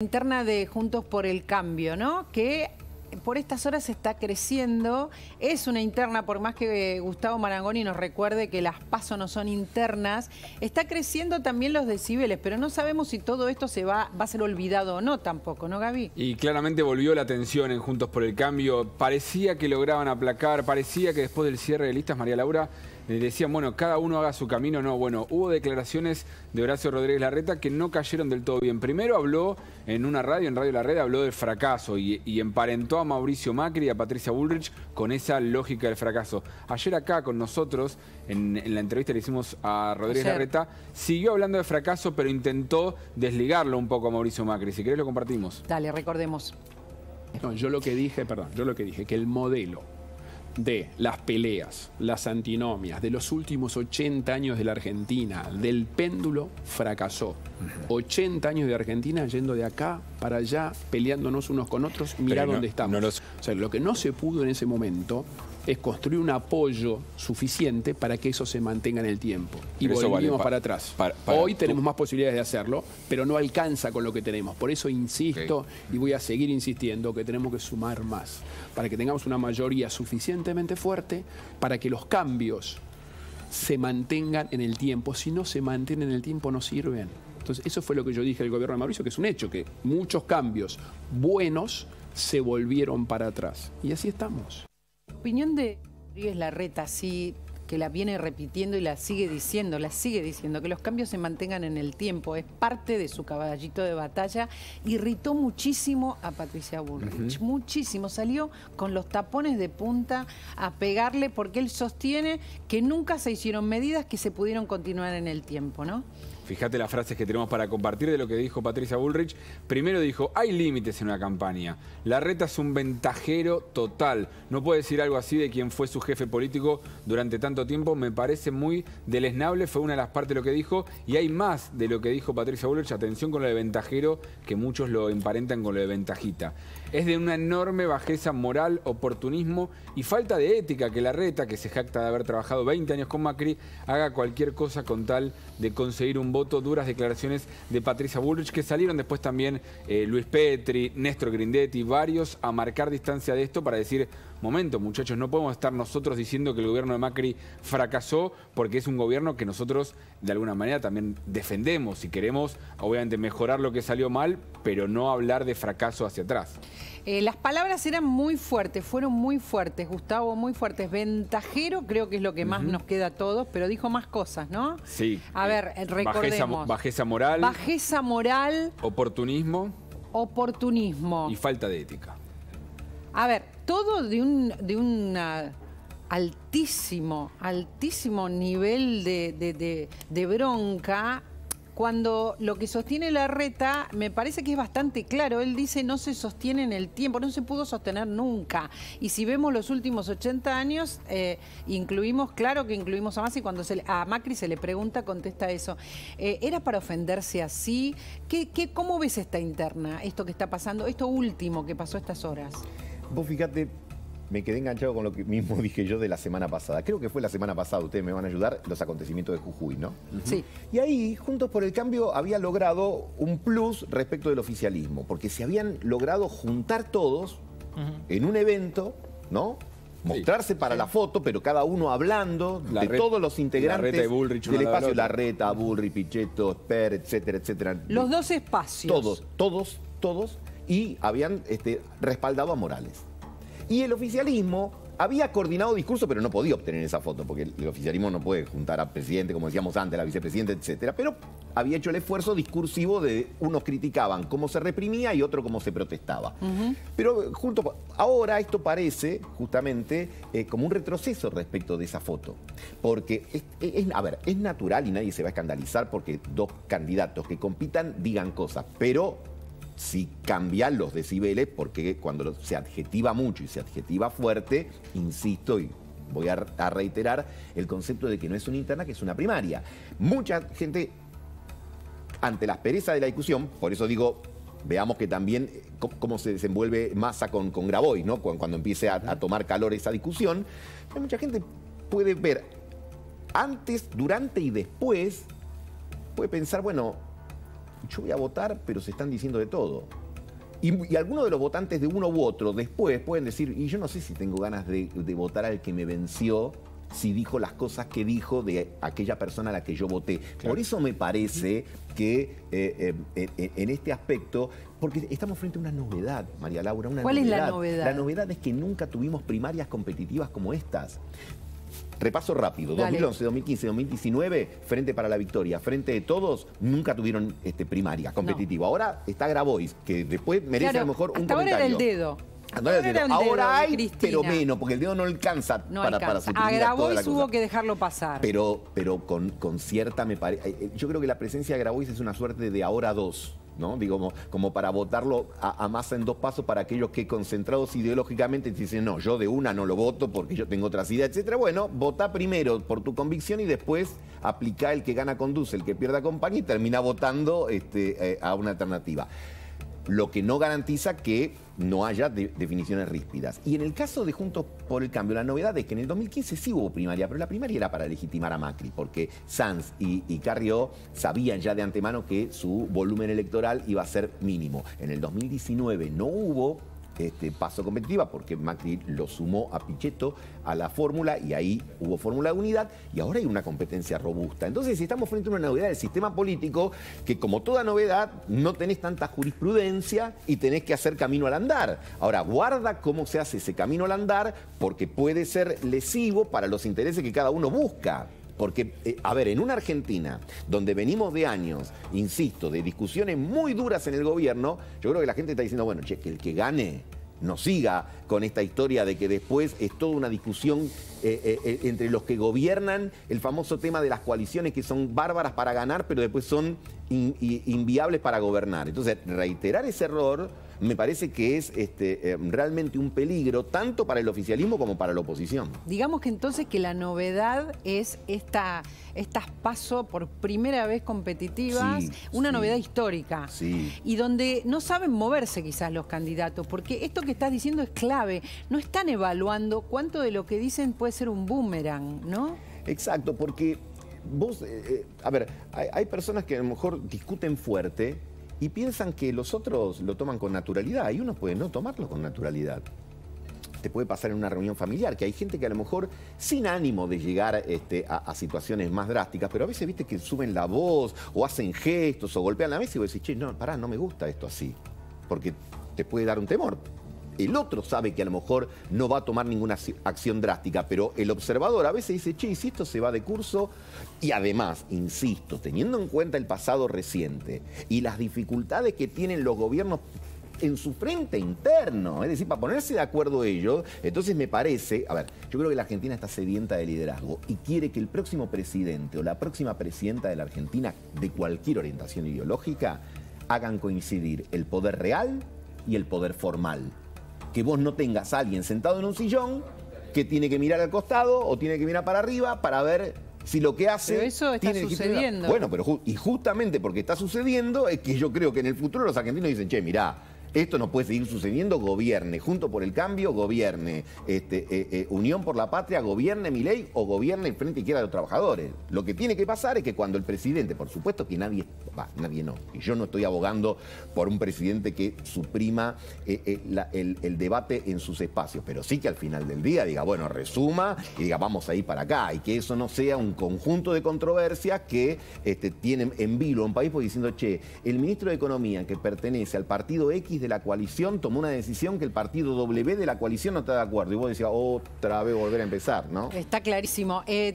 interna de Juntos por el Cambio, ¿no? Que por estas horas está creciendo. Es una interna, por más que eh, Gustavo Marangoni nos recuerde que las PASO no son internas, está creciendo también los decibeles, pero no sabemos si todo esto se va, va a ser olvidado o no tampoco, ¿no, Gaby? Y claramente volvió la atención en Juntos por el Cambio. Parecía que lograban aplacar, parecía que después del cierre de listas, María Laura decían, bueno, cada uno haga su camino. No, bueno, hubo declaraciones de Horacio Rodríguez Larreta que no cayeron del todo bien. Primero habló en una radio, en Radio La Red, habló del fracaso y, emparentó a Mauricio Macri y a Patricia Bullrich con esa lógica del fracaso. Ayer acá con nosotros, en, la entrevista que le hicimos a Rodríguez Larreta, siguió hablando de fracaso, pero intentó desligarlo un poco a Mauricio Macri. Si querés lo compartimos. Dale, recordemos. yo lo que dije, perdón, yo lo que dije, que el modelo de las peleas, las antinomias, de los últimos 80 años de la Argentina, del péndulo, fracasó. 80 años de Argentina yendo de acá para allá, peleándonos unos con otros, mirá dónde estamos. O sea, lo que no se pudo en ese momento es construir un apoyo suficiente para que eso se mantenga en el tiempo. Y volvimos para, atrás. Hoy tenemos más posibilidades de hacerlo, pero no alcanza con lo que tenemos. Por eso insisto y voy a seguir insistiendo que tenemos que sumar más, para que tengamos una mayoría suficientemente fuerte para que los cambios se mantengan en el tiempo. Si no se mantienen en el tiempo, no sirven. Entonces, eso fue lo que yo dije al gobierno de Mauricio, que es un hecho, que muchos cambios buenos se volvieron para atrás. Y así estamos opinión de Rodríguez Larreta, sí, que la viene repitiendo y la sigue diciendo, la sigue diciendo, que los cambios se mantengan en el tiempo, es parte de su caballito de batalla, irritó muchísimo a Patricia Bullrich, muchísimo, salió con los tapones de punta a pegarle porque él sostiene que nunca se hicieron medidas que se pudieron continuar en el tiempo, ¿no? Fíjate las frases que tenemos para compartir de lo que dijo Patricia Bullrich. Primero dijo, hay límites en una campaña. La reta es un ventajero total. No puede decir algo así de quien fue su jefe político durante tanto tiempo. Me parece muy deleznable. Fue una de las partes de lo que dijo. Y hay más de lo que dijo Patricia Bullrich. Atención con lo de ventajero, que muchos lo emparentan con lo de ventajita. Es de una enorme bajeza moral, oportunismo y falta de ética que la reta, que se jacta de haber trabajado 20 años con Macri, haga cualquier cosa con tal de conseguir un voto. Duras declaraciones de Patricia Bullrich que salieron después también eh, Luis Petri, Néstor Grindetti, varios a marcar distancia de esto para decir, momento muchachos, no podemos estar nosotros diciendo que el gobierno de Macri fracasó porque es un gobierno que nosotros de alguna manera también defendemos y queremos obviamente mejorar lo que salió mal, pero no hablar de fracaso hacia atrás. Eh, las palabras eran muy fuertes, fueron muy fuertes, Gustavo, muy fuertes. Ventajero creo que es lo que más nos queda a todos, pero dijo más cosas, ¿no? Sí. A ver, eh, recordemos. Bajeza, moral. Bajeza moral. Oportunismo. Oportunismo. Y falta de ética. A ver, todo de un, de altísimo, altísimo nivel de, de bronca cuando lo que sostiene la reta me parece que es bastante claro. Él dice no se sostiene en el tiempo, no se pudo sostener nunca. Y si vemos los últimos 80 años, eh, incluimos, claro que incluimos a Macri, cuando a Macri se le pregunta, contesta eso. Eh, ¿Era para ofenderse así? ¿Qué, cómo ves esta interna, esto que está pasando, esto último que pasó estas horas? Vos fíjate, me quedé enganchado con lo que mismo dije yo de la semana pasada. Creo que fue la semana pasada, ustedes me van a ayudar, los acontecimientos de Jujuy, ¿no? Sí. Y ahí, Juntos por el Cambio había logrado un plus respecto del oficialismo, porque se habían logrado juntar todos en un evento, ¿no? Mostrarse para la foto, pero cada uno hablando de todos los integrantes de del espacio. La reta, Bullrich, Pichetto, Sper, etcétera, etcétera. Los dos espacios. Todos, todos, todos. Y habían este, respaldado a Morales. Y el oficialismo había coordinado discurso, pero no podía obtener esa foto, porque el oficialismo no puede juntar a presidente, como decíamos antes, a la vicepresidenta, etcétera. Pero había hecho el esfuerzo discursivo de unos criticaban cómo se reprimía y otro cómo se protestaba. Pero eh, junto ahora esto parece justamente eh, como un retroceso respecto de esa foto, porque a ver, es natural y nadie se va a escandalizar porque dos candidatos que compitan digan cosas, pero si cambian los decibeles porque cuando se adjetiva mucho y se adjetiva fuerte, insisto y voy a, reiterar el concepto de que no es una interna, que es una primaria. Mucha gente, ante la aspereza de la discusión, por eso digo, veamos que también eh, cómo se desenvuelve masa con, con ¿no? Cuando, empiece a, tomar calor esa discusión, mucha gente puede ver antes, durante y después, puede pensar, bueno, yo voy a votar, pero se están diciendo de todo. Y, algunos de los votantes de uno u otro después pueden decir, y yo no sé si tengo ganas de, votar al que me venció, si dijo las cosas que dijo de aquella persona a la que yo voté. Por eso me parece que eh, eh, en este aspecto, porque estamos frente a una novedad, María Laura, una ¿Cuál es la novedad? La novedad es que nunca tuvimos primarias competitivas como estas. Repaso rápido, 2011, 2015, 2019, Frente para la Victoria, Frente de Todos, nunca tuvieron este, primaria competitiva. Ahora está Grabois, que después merece a lo mejor un comentario. Era dedo. Ahora hay, pero menos, porque el dedo no alcanza, no para, alcanza. a Grabois hubo que dejarlo pasar. Pero, pero con, con cierta, me parece. Eh, eh, yo creo que la presencia de Grabois es una suerte de ahora dos. ¿no? Digo, como, para votarlo a, masa en dos pasos para aquellos que concentrados ideológicamente dicen, no, yo de una no lo voto porque yo tengo otras ideas, etcétera. Bueno, vota primero por tu convicción y después aplica el que gana conduce, el que pierda compañía y termina votando este, eh, a una alternativa lo que no garantiza que no haya definiciones ríspidas. Y en el caso de Juntos por el Cambio, la novedad es que en el 2015 sí hubo primaria, pero la primaria era para legitimar a Macri, porque Sanz y Carrió sabían ya de antemano que su volumen electoral iba a ser mínimo. En el 2019 no hubo este, paso competitiva porque Macri lo sumó a Pichetto a la fórmula y ahí hubo fórmula de unidad y ahora hay una competencia robusta. Entonces estamos frente a una novedad del sistema político que como toda novedad no tenés tanta jurisprudencia y tenés que hacer camino al andar. Ahora guarda cómo se hace ese camino al andar porque puede ser lesivo para los intereses que cada uno busca. Porque, eh, a ver, en una Argentina donde venimos de años, insisto, de discusiones muy duras en el gobierno, yo creo que la gente está diciendo, bueno, che, que el que gane no siga con esta historia de que después es toda una discusión eh, eh, entre los que gobiernan, el famoso tema de las coaliciones que son bárbaras para ganar, pero después son inviables para gobernar. Entonces, reiterar ese error me parece que es este, eh, realmente un peligro tanto para el oficialismo como para la oposición. Digamos que entonces que la novedad es esta, estas paso por primera vez competitivas, una novedad histórica. Y donde no saben moverse quizás los candidatos, porque esto que estás diciendo es clave. No están evaluando cuánto de lo que dicen puede ser un boomerang, ¿no? Exacto, porque vos, eh, eh, a ver, hay, personas que a lo mejor discuten fuerte y piensan que los otros lo toman con naturalidad y uno puede no tomarlo con naturalidad. Te puede pasar en una reunión familiar, que hay gente que a lo mejor sin ánimo de llegar este, a, a, situaciones más drásticas, pero a veces viste que suben la voz o hacen gestos o golpean la mesa y vos decís, che, no, pará, no me gusta esto así, porque te puede dar un temor el otro sabe que a lo mejor no va a tomar ninguna acción drástica, pero el observador a veces dice, che, si esto se va de curso, y además, insisto, teniendo en cuenta el pasado reciente y las dificultades que tienen los gobiernos en su frente interno, es decir, para ponerse de acuerdo ellos, entonces me parece, a ver, yo creo que la Argentina está sedienta de liderazgo y quiere que el próximo presidente o la próxima presidenta de la Argentina, de cualquier orientación ideológica, hagan coincidir el poder real y el poder formal que vos no tengas a alguien sentado en un sillón que tiene que mirar al costado o tiene que mirar para arriba para ver si lo que hace. Pero eso está sucediendo. Bueno, pero y justamente porque está sucediendo es que yo creo que en el futuro los argentinos dicen, che, mirá. Esto no puede seguir sucediendo, gobierne. Junto por el cambio, gobierne. Este, eh, eh, unión por la Patria, gobierne mi ley o gobierne el Frente Izquierda de los Trabajadores. Lo que tiene que pasar es que cuando el presidente, por supuesto que nadie nadie no. Y yo no estoy abogando por un presidente que suprima eh, eh, el, debate en sus espacios, pero sí que al final del día diga, bueno, resuma y diga, vamos a ir para acá, y que eso no sea un conjunto de controversias que este, tienen en vilo un país, pues, diciendo, che, el ministro de Economía que pertenece al partido X de la coalición tomó una decisión que el partido W de la coalición no está de acuerdo, y vos decías, otra vez volver a empezar, ¿no? Está clarísimo. Eh,